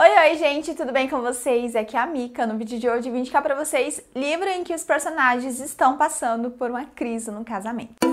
Oi, oi, gente, tudo bem com vocês? Aqui é a Mika. No vídeo de hoje vim indicar para vocês livro em que os personagens estão passando por uma crise no casamento.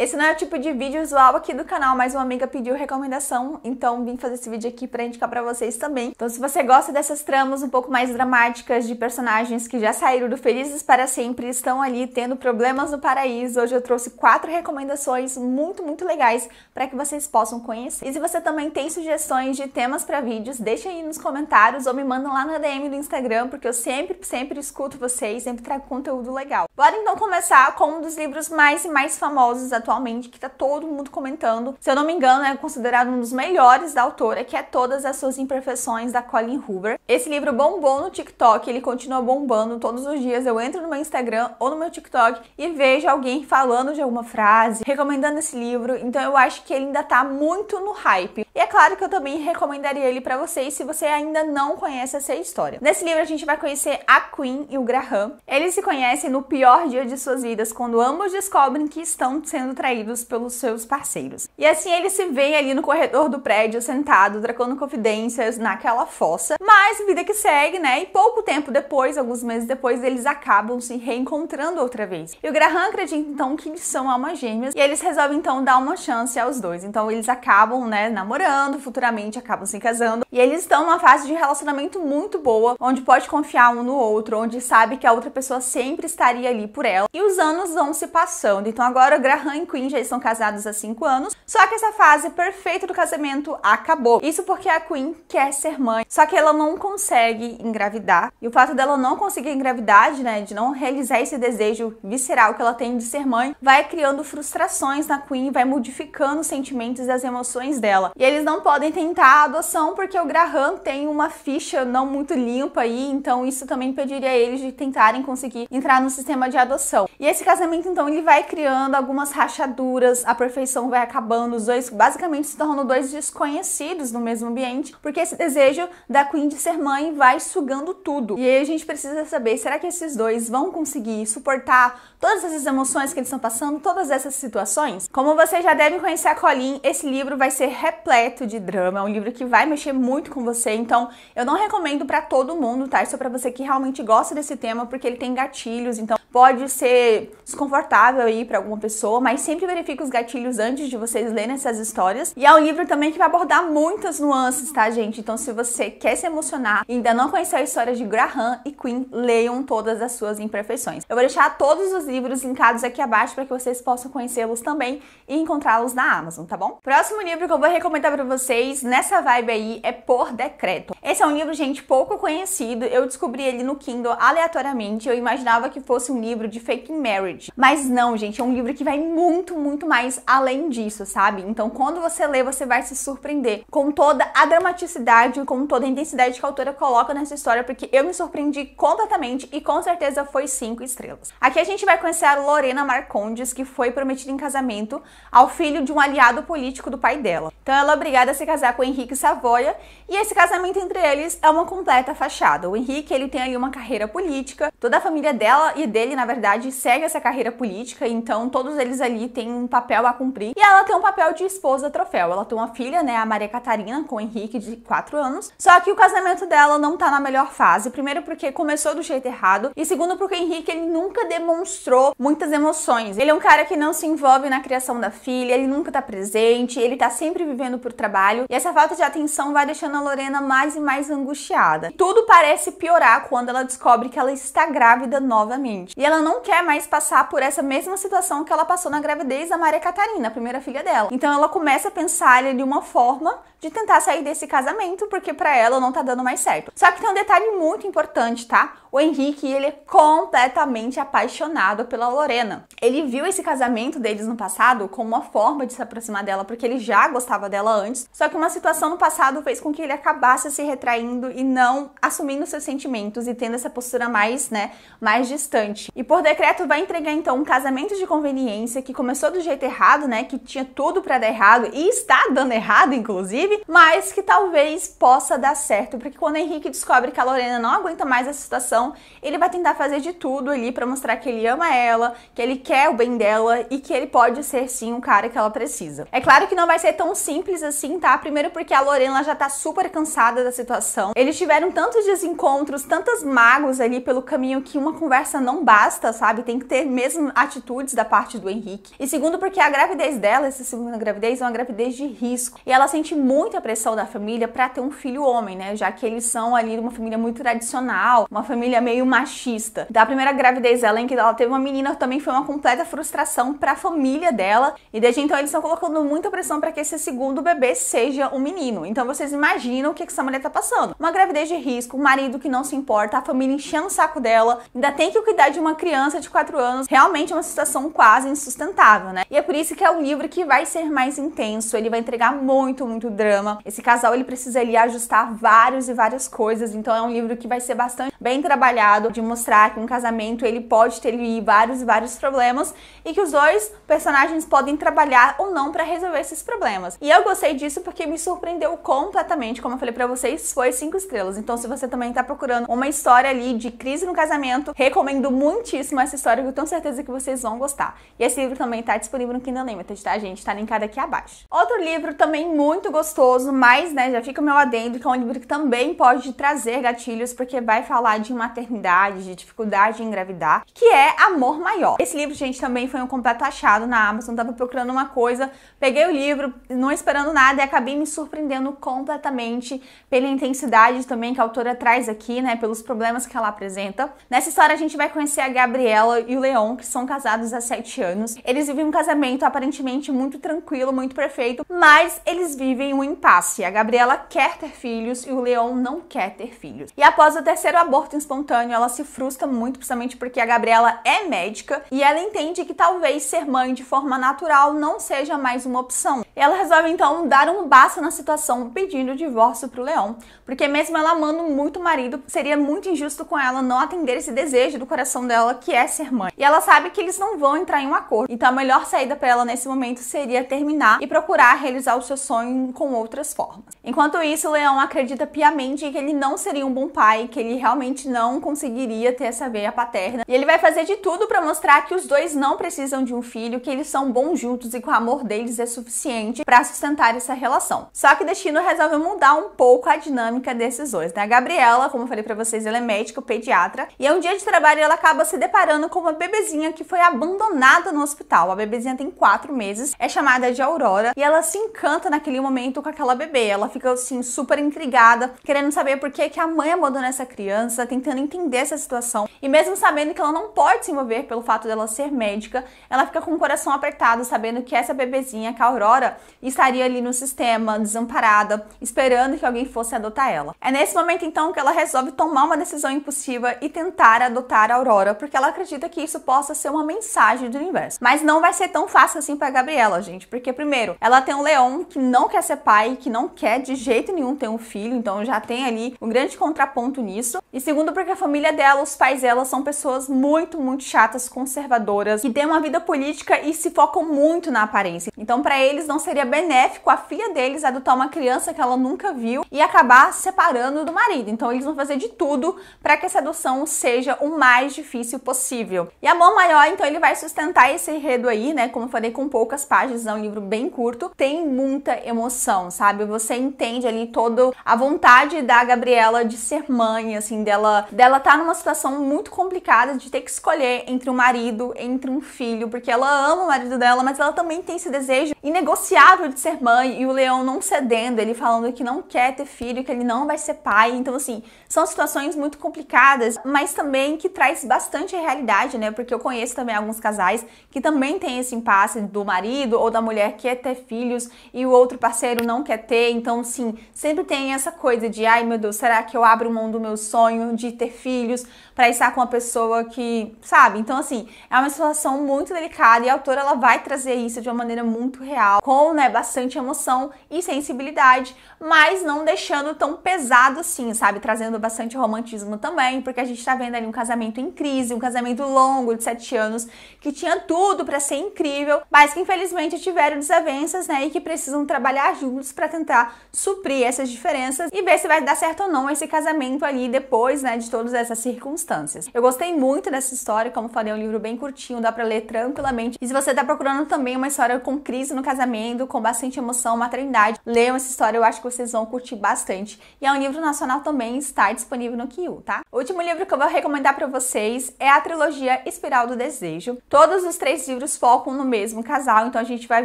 Esse não é o tipo de vídeo usual aqui do canal, mas uma amiga pediu recomendação, então vim fazer esse vídeo aqui para indicar para vocês também. Então, se você gosta dessas tramas um pouco mais dramáticas de personagens que já saíram do Felizes para Sempre, estão ali tendo problemas no paraíso, hoje eu trouxe quatro recomendações muito, muito legais para que vocês possam conhecer. E se você também tem sugestões de temas para vídeos, deixa aí nos comentários ou me manda lá na DM do Instagram, porque eu sempre, sempre escuto vocês, sempre trago conteúdo legal. Bora então começar com um dos livros mais e mais famosos atualmente atualmente, que tá todo mundo comentando. Se eu não me engano, é considerado um dos melhores da autora, que é Todas as Suas Imperfeições, da Colleen Hoover. Esse livro bombou no TikTok, ele continua bombando todos os dias. Eu entro no meu Instagram ou no meu TikTok e vejo alguém falando de alguma frase, recomendando esse livro. Então eu acho que ele ainda tá muito no hype. E é claro que eu também recomendaria ele para vocês se você ainda não conhece essa história. Nesse livro a gente vai conhecer a Queen e o Graham. Eles se conhecem no pior dia de suas vidas, quando ambos descobrem que estão sendo traídos pelos seus parceiros. E assim ele se vê ali no corredor do prédio, sentado, trocando confidências naquela fossa. Mas vida que segue, né? E pouco tempo depois, alguns meses depois, eles acabam se reencontrando outra vez. E o Graham acredita então que são almas gêmeas e eles resolvem então dar uma chance aos dois. Então eles acabam, né, namorando, futuramente acabam se casando. E eles estão numa fase de relacionamento muito boa, onde pode confiar um no outro, onde sabe que a outra pessoa sempre estaria ali por ela. E os anos vão se passando. Então agora o Graham Queen já estão casados há 5 anos, só que essa fase perfeita do casamento acabou. Isso porque a Queen quer ser mãe, só que ela não consegue engravidar. E o fato dela não conseguir engravidar, né, de não realizar esse desejo visceral que ela tem de ser mãe, vai criando frustrações na Queen, vai modificando os sentimentos e as emoções dela. E eles não podem tentar a adoção porque o Graham tem uma ficha não muito limpa aí, então isso também impediria eles de tentarem conseguir entrar no sistema de adoção. E esse casamento então ele vai criando algumas rachas rachaduras, a perfeição vai acabando, os dois basicamente se tornam dois desconhecidos no mesmo ambiente, porque esse desejo da Queen de ser mãe vai sugando tudo. E aí a gente precisa saber, será que esses dois vão conseguir suportar todas essas emoções que eles estão passando, todas essas situações? Como vocês já devem conhecer a Colin, esse livro vai ser repleto de drama, é um livro que vai mexer muito com você, então eu não recomendo para todo mundo, tá? Isso é para você que realmente gosta desse tema, porque ele tem gatilhos, então pode ser desconfortável aí para alguma pessoa, mas sempre verifique os gatilhos antes de vocês lerem essas histórias. E é um livro também que vai abordar muitas nuances, tá, gente? Então, se você quer se emocionar e ainda não conheceu a história de Graham e Queen, leiam todas as suas imperfeições. Eu vou deixar todos os livros linkados aqui abaixo para que vocês possam conhecê-los também e encontrá-los na Amazon, tá bom? Próximo livro que eu vou recomendar para vocês nessa vibe aí é Por Decreto. Esse é um livro, gente, pouco conhecido. Eu descobri ele no Kindle aleatoriamente. Eu imaginava que fosse um livro de faking marriage. Mas não, gente, é um livro que vai muito, muito mais além disso, sabe? Então, quando você lê, você vai se surpreender com toda a dramaticidade, com toda a intensidade que a autora coloca nessa história, porque eu me surpreendi completamente e com certeza foi cinco estrelas. Aqui a gente vai conhecer a Lorena Marcondes, que foi prometida em casamento ao filho de um aliado político do pai dela. Então, ela é obrigada a se casar com o Henrique Savoia e esse casamento entre eles é uma completa fachada. O Henrique, ele tem ali uma carreira política, toda a família dela e dele na verdade, segue essa carreira política, então todos eles ali têm um papel a cumprir. E ela tem um papel de esposa troféu. Ela tem uma filha, né, a Maria Catarina, com o Henrique, de 4 anos. Só que o casamento dela não tá na melhor fase. Primeiro, porque começou do jeito errado. E segundo, porque o Henrique, ele nunca demonstrou muitas emoções. Ele é um cara que não se envolve na criação da filha, ele nunca tá presente, ele tá sempre vivendo por trabalho. E essa falta de atenção vai deixando a Lorena mais e mais angustiada. Tudo parece piorar quando ela descobre que ela está grávida novamente. E ela não quer mais passar por essa mesma situação que ela passou na gravidez da Maria Catarina, a primeira filha dela. Então ela começa a pensar ali uma forma de tentar sair desse casamento, porque para ela não tá dando mais certo. Só que tem um detalhe muito importante, tá? O Henrique, ele é completamente apaixonado pela Lorena. Ele viu esse casamento deles no passado como uma forma de se aproximar dela, porque ele já gostava dela antes. Só que uma situação no passado fez com que ele acabasse se retraindo e não assumindo seus sentimentos e tendo essa postura mais, né, mais distante. E por decreto vai entregar então um casamento de conveniência que começou do jeito errado, né, que tinha tudo para dar errado e está dando errado inclusive, mas que talvez possa dar certo, porque quando Henrique descobre que a Lorena não aguenta mais essa situação, ele vai tentar fazer de tudo ali para mostrar que ele ama ela, que ele quer o bem dela e que ele pode ser sim o cara que ela precisa. É claro que não vai ser tão simples assim, tá? Primeiro porque a Lorena já tá super cansada da situação. Eles tiveram tantos desencontros, tantas mágoas ali pelo caminho que uma conversa não bate basta, sabe? Tem que ter mesmo atitudes da parte do Henrique. E segundo, porque a gravidez dela, essa segunda gravidez, é uma gravidez de risco. E ela sente muita pressão da família para ter um filho homem, né? Já que eles são ali uma família muito tradicional, uma família meio machista. Da primeira gravidez dela, em que ela teve uma menina, também foi uma completa frustração para a família dela. E desde então eles estão colocando muita pressão para que esse segundo bebê seja um menino. Então vocês imaginam o que, que essa mulher tá passando. Uma gravidez de risco, um marido que não se importa, a família enchendo o saco dela, ainda tem que cuidar de de uma criança de 4 anos realmente é uma situação quase insustentável, né? E é por isso que é um livro que vai ser mais intenso, ele vai entregar muito, muito drama. Esse casal ele precisa ali ajustar vários e várias coisas, então é um livro que vai ser bastante bem trabalhado de mostrar que um casamento ele pode ter ali vários e vários problemas e que os dois personagens podem trabalhar ou não para resolver esses problemas. E eu gostei disso porque me surpreendeu completamente, como eu falei para vocês, foi cinco estrelas. Então se você também tá procurando uma história ali de crise no casamento, recomendo muito muitíssimo essa história que eu tenho certeza que vocês vão gostar. E esse livro também está disponível no Kindle Unlimited, tá, gente? Está linkado aqui abaixo. Outro livro também muito gostoso, mas, né, já fica o meu adendo, que é um livro que também pode trazer gatilhos, porque vai falar de maternidade, de dificuldade em engravidar, que é Amor Maior. Esse livro, gente, também foi um completo achado na Amazon, tava procurando uma coisa, peguei o livro, não esperando nada, e acabei me surpreendendo completamente pela intensidade também que a autora traz aqui, né, pelos problemas que ela apresenta. Nessa história a gente vai conhecer a Gabriela e o Leon, que são casados há sete anos. Eles vivem um casamento aparentemente muito tranquilo, muito perfeito, mas eles vivem um impasse. A Gabriela quer ter filhos e o Leon não quer ter filhos. E após o terceiro aborto espontâneo, ela se frustra muito, principalmente porque a Gabriela é médica e ela entende que talvez ser mãe de forma natural não seja mais uma opção ela resolve então dar um basta na situação pedindo o divórcio para o leão, porque mesmo ela amando muito o marido, seria muito injusto com ela não atender esse desejo do coração dela que é ser mãe. E ela sabe que eles não vão entrar em um acordo, então a melhor saída para ela nesse momento seria terminar e procurar realizar o seu sonho com outras formas. Enquanto isso, o leão acredita piamente que ele não seria um bom pai, que ele realmente não conseguiria ter essa veia paterna, e ele vai fazer de tudo para mostrar que os dois não precisam de um filho, que eles são bons juntos e que o amor deles é suficiente suficiente para sustentar essa relação. Só que destino resolve mudar um pouco a dinâmica desses dois. Né? A Gabriela, como eu falei para vocês, ela é médica, pediatra, e é um dia de trabalho ela acaba se deparando com uma bebezinha que foi abandonada no hospital. A bebezinha tem quatro meses, é chamada de Aurora, e ela se encanta naquele momento com aquela bebê. Ela fica assim super intrigada, querendo saber por que, que a mãe abandonou essa criança, tentando entender essa situação. E mesmo sabendo que ela não pode se envolver pelo fato dela ser médica, ela fica com o coração apertado, sabendo que essa bebezinha, que é a Aurora, estaria ali no sistema, desamparada, esperando que alguém fosse adotar ela. É nesse momento então que ela resolve tomar uma decisão impulsiva e tentar adotar a Aurora, porque ela acredita que isso possa ser uma mensagem do universo. Mas não vai ser tão fácil assim para Gabriela, gente, porque primeiro, ela tem um leão que não quer ser pai, que não quer de jeito nenhum ter um filho, então já tem ali um grande contraponto nisso. E segundo, porque a família dela, os pais dela são pessoas muito, muito chatas, conservadoras, que têm uma vida política e se focam muito na aparência. Então, para eles não seria benéfico a filha deles adotar uma criança que ela nunca viu e acabar separando do marido. Então eles vão fazer de tudo para que essa adoção seja o mais difícil possível. E Amor Maior, então, ele vai sustentar esse enredo aí, né? Como eu falei, com poucas páginas, é um livro bem curto. Tem muita emoção, sabe? Você entende ali toda a vontade da Gabriela de ser mãe, assim, dela, dela tá numa situação muito complicada de ter que escolher entre um marido, entre um filho, porque ela ama o marido dela, mas ela também tem esse desejo negocia insaciável de ser mãe e o leão não cedendo, ele falando que não quer ter filho, que ele não vai ser pai. Então, assim, são situações muito complicadas, mas também que traz bastante realidade, né? Porque eu conheço também alguns casais que também têm esse impasse do marido ou da mulher quer ter filhos e o outro parceiro não quer ter. Então, sim, sempre tem essa coisa de, ai meu Deus, será que eu abro mão do meu sonho de ter filhos para estar com uma pessoa que, sabe? Então, assim, é uma situação muito delicada e a autora ela vai trazer isso de uma maneira muito real, com com né, bastante emoção e sensibilidade, mas não deixando tão pesado assim, sabe? Trazendo bastante romantismo também, porque a gente tá vendo ali um casamento em crise, um casamento longo de sete anos, que tinha tudo para ser incrível, mas que infelizmente tiveram desavenças, né? E que precisam trabalhar juntos para tentar suprir essas diferenças e ver se vai dar certo ou não esse casamento ali depois, né? De todas essas circunstâncias. Eu gostei muito dessa história, como falei, é um livro bem curtinho, dá para ler tranquilamente. E se você tá procurando também uma história com crise no casamento, com bastante emoção, maternidade. Leiam essa história, eu acho que vocês vão curtir bastante. E é um livro nacional também, está disponível no Kiu, tá? O último livro que eu vou recomendar para vocês é a trilogia Espiral do Desejo. Todos os três livros focam no mesmo casal, então a gente vai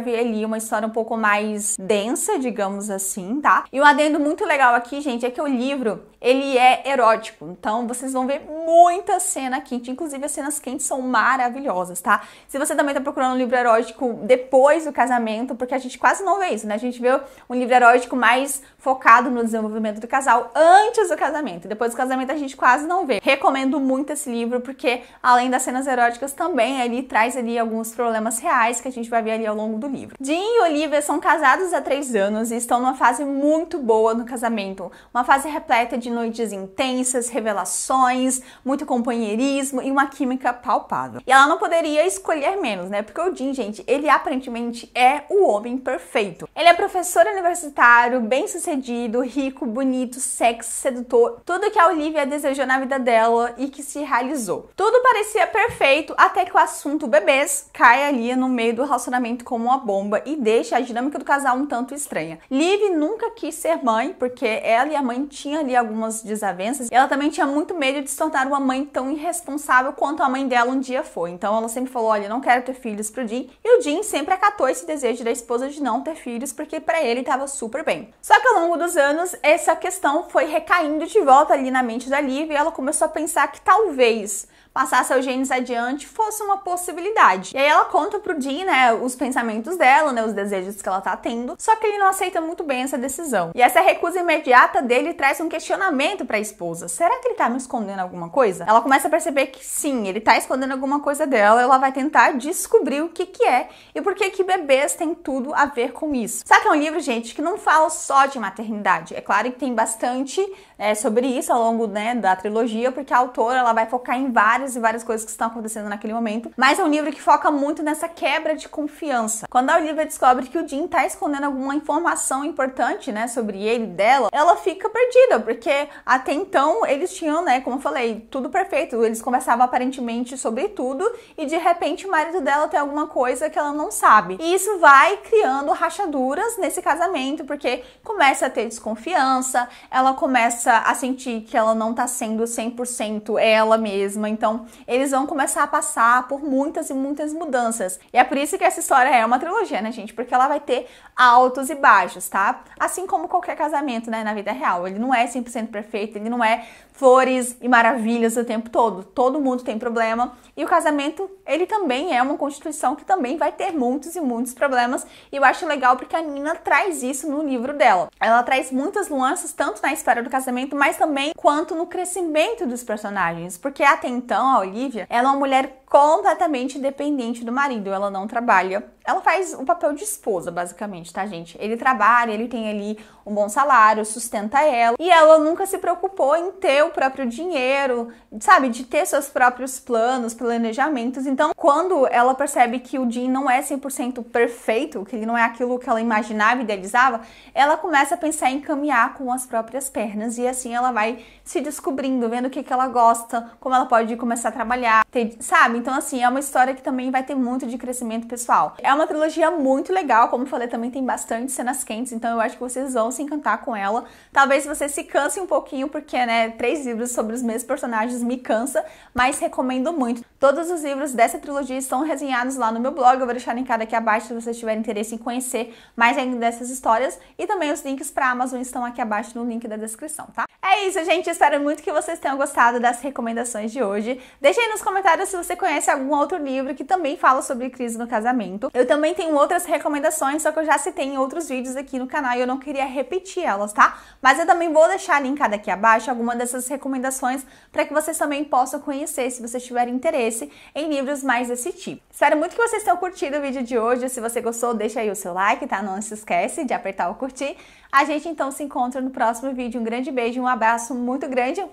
ver ali uma história um pouco mais densa, digamos assim, tá? E um adendo muito legal aqui, gente, é que o livro, ele é erótico. Então vocês vão ver muita cena quente, inclusive as cenas quentes são maravilhosas, tá? Se você também tá procurando um livro erótico depois do casamento, porque a gente quase não vê isso, né? A gente vê um livro erótico mais focado no desenvolvimento do casal antes do casamento. Depois do casamento a gente quase não vê. Recomendo muito esse livro porque além das cenas eróticas também ele traz ali alguns problemas reais que a gente vai ver ali ao longo do livro. Dean e Olivia são casados há três anos e estão numa fase muito boa no casamento, uma fase repleta de noites intensas, revelações, muito companheirismo e uma química palpável. E ela não poderia escolher menos, né? Porque o Dean, gente, ele aparentemente é o homem jovem perfeito. Ele é professor universitário, bem-sucedido, rico, bonito, sexy, sedutor, tudo que a Olivia desejou na vida dela e que se realizou. Tudo parecia perfeito até que o assunto bebês cai ali no meio do relacionamento como uma bomba e deixa a dinâmica do casal um tanto estranha. Liv nunca quis ser mãe porque ela e a mãe tinham ali algumas desavenças. Ela também tinha muito medo de se tornar uma mãe tão irresponsável quanto a mãe dela um dia foi. Então ela sempre falou: "Olha, não quero ter filhos pro Jim". E o Jim sempre acatou esse desejo da esposa esposa de não ter filhos, porque para ele estava super bem. Só que ao longo dos anos, essa questão foi recaindo de volta ali na mente da Liv e ela começou a pensar que talvez passar seus genes adiante fosse uma possibilidade. E aí ela conta pro Dean, né, os pensamentos dela, né, os desejos que ela tá tendo, só que ele não aceita muito bem essa decisão. E essa recusa imediata dele traz um questionamento para a esposa. Será que ele tá me escondendo alguma coisa? Ela começa a perceber que sim, ele tá escondendo alguma coisa dela, ela vai tentar descobrir o que que é e por que que bebês têm tudo a ver com isso. Sabe que é um livro, gente, que não fala só de maternidade. É claro que tem bastante é, sobre isso ao longo né, da trilogia, porque a autora ela vai focar em várias e várias coisas que estão acontecendo naquele momento. Mas é um livro que foca muito nessa quebra de confiança. Quando a Olivia descobre que o Jim está escondendo alguma informação importante, né, sobre ele e dela, ela fica perdida, porque até então eles tinham, né, como eu falei, tudo perfeito. Eles conversavam aparentemente sobre tudo e de repente o marido dela tem alguma coisa que ela não sabe. E isso vai criando rachaduras nesse casamento, porque começa a ter desconfiança, ela começa começa a sentir que ela não tá sendo 100% ela mesma. Então, eles vão começar a passar por muitas e muitas mudanças. E é por isso que essa história é uma trilogia, né, gente? Porque ela vai ter altos e baixos, tá? Assim como qualquer casamento, né, na vida real. Ele não é 100% perfeito, ele não é flores e maravilhas o tempo todo. Todo mundo tem problema e o casamento, ele também é uma constituição que também vai ter muitos e muitos problemas. E eu acho legal porque a Nina traz isso no livro dela. Ela traz muitas nuances tanto na história do casamento relacionamento, mas também quanto no crescimento dos personagens, porque até então a Olivia, ela é uma mulher completamente dependente do marido. Ela não trabalha. Ela faz o papel de esposa, basicamente, tá, gente? Ele trabalha, ele tem ali um bom salário, sustenta ela. E ela nunca se preocupou em ter o próprio dinheiro, sabe? De ter seus próprios planos, planejamentos. Então, quando ela percebe que o Jim não é 100% perfeito, que ele não é aquilo que ela imaginava, idealizava, ela começa a pensar em caminhar com as próprias pernas. E assim ela vai se descobrindo, vendo o que, que ela gosta, como ela pode começar a trabalhar, ter, sabe? sabe? Então, assim, é uma história que também vai ter muito de crescimento pessoal. É uma trilogia muito legal, como eu falei, também tem bastante cenas quentes, então eu acho que vocês vão se encantar com ela. Talvez você se canse um pouquinho, porque, né, três livros sobre os mesmos personagens me cansa, mas recomendo muito. Todos os livros dessa trilogia estão resenhados lá no meu blog, eu vou deixar linkado aqui abaixo se vocês tiverem interesse em conhecer mais ainda dessas histórias. E também os links para Amazon estão aqui abaixo no link da descrição, tá? É isso, gente. Espero muito que vocês tenham gostado das recomendações de hoje. Deixem nos comentários se você conhece conhece algum outro livro que também fala sobre crise no casamento. Eu também tenho outras recomendações, só que eu já citei em outros vídeos aqui no canal e eu não queria repetir elas, tá? Mas eu também vou deixar linkada aqui abaixo alguma dessas recomendações para que vocês também possam conhecer se vocês tiverem interesse em livros mais desse tipo. Espero muito que vocês tenham curtido o vídeo de hoje. Se você gostou, deixa aí o seu like, tá? Não se esquece de apertar o curtir. A gente então se encontra no próximo vídeo. Um grande beijo, um abraço muito grande.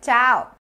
Tchau!